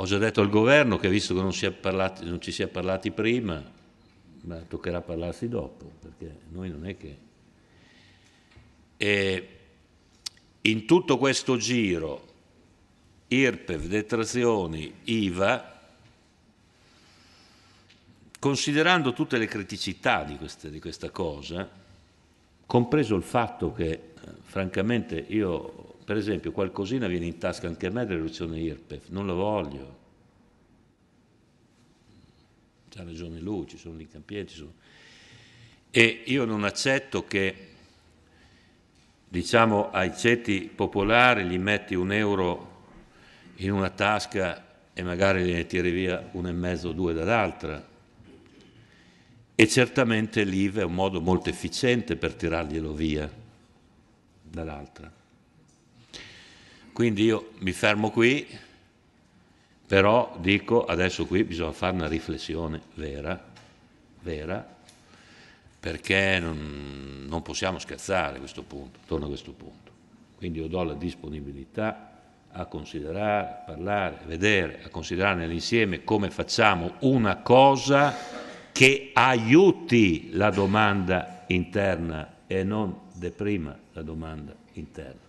Ho già detto al governo che visto che non, si parlati, non ci si è parlati prima, ma toccherà parlarsi dopo, perché noi non è che... E in tutto questo giro, IRPEV, detrazioni, IVA, considerando tutte le criticità di, queste, di, questa cosa, compreso il fatto che eh, francamente io per esempio qualcosina viene in tasca anche a me dell'eruzione IRPEF, non lo voglio. C'ha ragione lui, ci sono gli incampienti. Sono... E io non accetto che diciamo ai ceti popolari gli metti un euro in una tasca e magari ne tiri via un e mezzo o due dall'altra. E certamente l'IVE è un modo molto efficiente per tirarglielo via dall'altra. Quindi io mi fermo qui, però dico adesso qui bisogna fare una riflessione vera, vera, perché non, non possiamo scherzare a questo punto, torno a questo punto. Quindi io do la disponibilità a considerare, a parlare, a vedere, a considerare nell'insieme come facciamo una cosa che aiuti la domanda interna e non deprima la domanda interna.